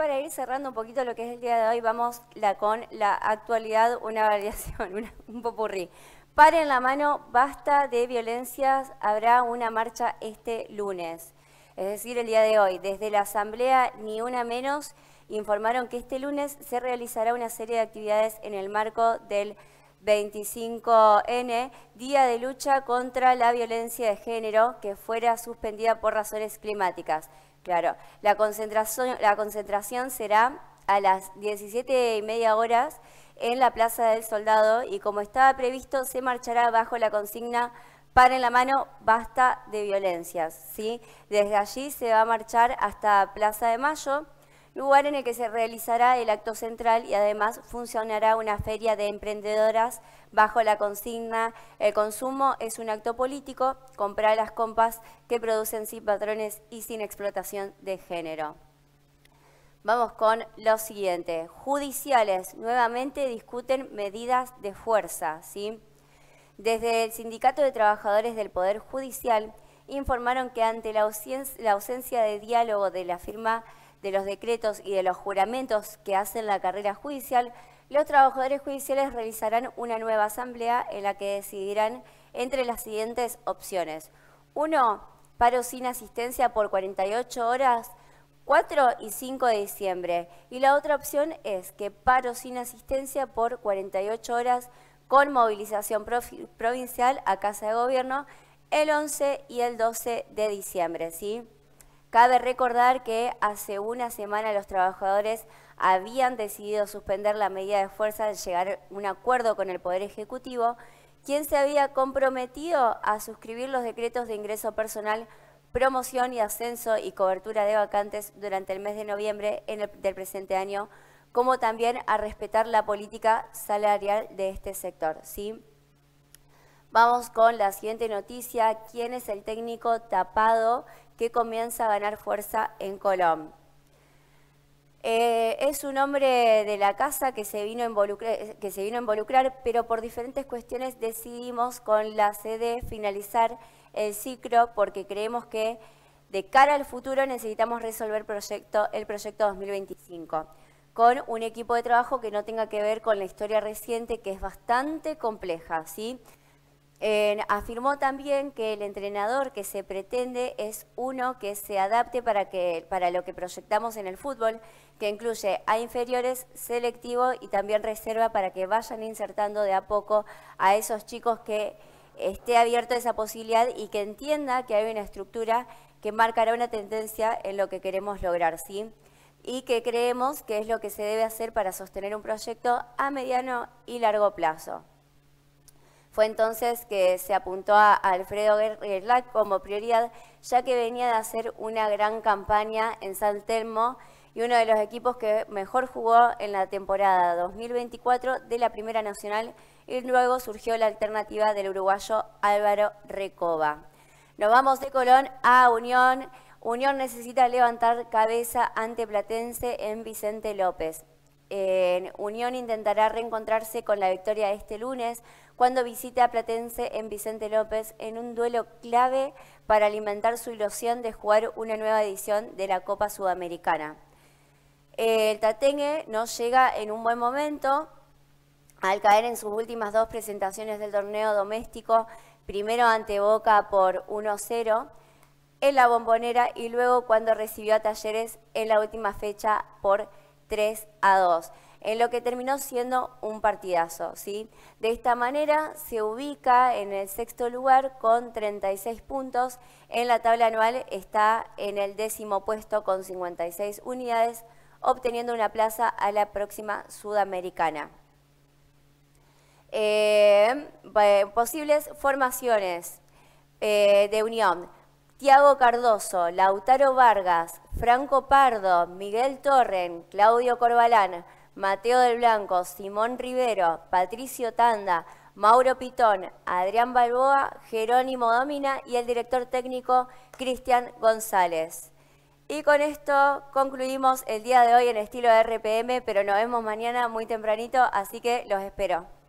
para ir cerrando un poquito lo que es el día de hoy, vamos la, con la actualidad, una variación, un popurrí. Paren la mano, basta de violencias, habrá una marcha este lunes. Es decir, el día de hoy, desde la Asamblea Ni Una Menos, informaron que este lunes se realizará una serie de actividades en el marco del 25N, Día de Lucha contra la Violencia de Género, que fuera suspendida por razones climáticas. Claro, la concentración, será a las 17 y media horas en la Plaza del Soldado y como estaba previsto se marchará bajo la consigna para en la mano, basta de violencias. ¿sí? Desde allí se va a marchar hasta Plaza de Mayo lugar en el que se realizará el acto central y además funcionará una feria de emprendedoras bajo la consigna El consumo es un acto político, comprar las compas que producen sin patrones y sin explotación de género. Vamos con lo siguiente. Judiciales nuevamente discuten medidas de fuerza. Desde el Sindicato de Trabajadores del Poder Judicial informaron que ante la ausencia de diálogo de la firma de los decretos y de los juramentos que hacen la carrera judicial, los trabajadores judiciales realizarán una nueva asamblea en la que decidirán entre las siguientes opciones. Uno, Paro sin asistencia por 48 horas 4 y 5 de diciembre. Y la otra opción es que paro sin asistencia por 48 horas con movilización provincial a Casa de Gobierno el 11 y el 12 de diciembre, ¿sí? Cabe recordar que hace una semana los trabajadores habían decidido suspender la medida de fuerza al llegar a un acuerdo con el Poder Ejecutivo, quien se había comprometido a suscribir los decretos de ingreso personal, promoción y ascenso y cobertura de vacantes durante el mes de noviembre del presente año, como también a respetar la política salarial de este sector. ¿sí? Vamos con la siguiente noticia. ¿Quién es el técnico tapado que comienza a ganar fuerza en Colón? Eh, es un hombre de la casa que se, vino a involucrar, pero por diferentes cuestiones decidimos con la sede finalizar el ciclo porque creemos que de cara al futuro necesitamos resolver el proyecto 2025 con un equipo de trabajo que no tenga que ver con la historia reciente, que es bastante compleja, ¿sí? afirmó también que el entrenador que se pretende es uno que se adapte para, que, para lo que proyectamos en el fútbol, que incluye a inferiores, selectivo y también reserva para que vayan insertando de a poco a esos chicos que esté abierto a esa posibilidad y que entienda que hay una estructura que marcará una tendencia en lo que queremos lograr, ¿sí? Y que creemos que es lo que se debe hacer para sostener un proyecto a mediano y largo plazo. Fue entonces que se apuntó a Alfredo Gerlach como prioridad, ya que venía de hacer una gran campaña en San Telmo y uno de los equipos que mejor jugó en la temporada 2024 de la Primera Nacional y luego surgió la alternativa del uruguayo Álvaro Recoba. Nos vamos de Colón a Unión. Unión necesita levantar cabeza ante Platense en Vicente López. Unión intentará reencontrarse con la victoria este lunes cuando visite a Platense en Vicente López en un duelo clave para alimentar su ilusión de jugar una nueva edición de la Copa Sudamericana. el Tatengue no llega en un buen momento al caer en sus últimas dos presentaciones del torneo doméstico, primero ante Boca por 1-0 en la bombonera y luego cuando recibió a Talleres en la última fecha por 3 a 2, en lo que terminó siendo un partidazo. ¿sí? De esta manera se ubica en el sexto lugar con 36 puntos, en la tabla anual está en el décimo puesto con 56 unidades, obteniendo una plaza a la próxima Sudamericana. Eh, eh, posibles formaciones eh, de unión. Tiago Cardoso, Lautaro Vargas, Franco Pardo, Miguel Torren, Claudio Corbalán, Mateo del Blanco, Simón Rivero, Patricio Tanda, Mauro Pitón, Adrián Balboa, Jerónimo Domina y el director técnico Cristian González. Y con esto concluimos el día de hoy en estilo RPM, pero nos vemos mañana muy tempranito, así que los espero.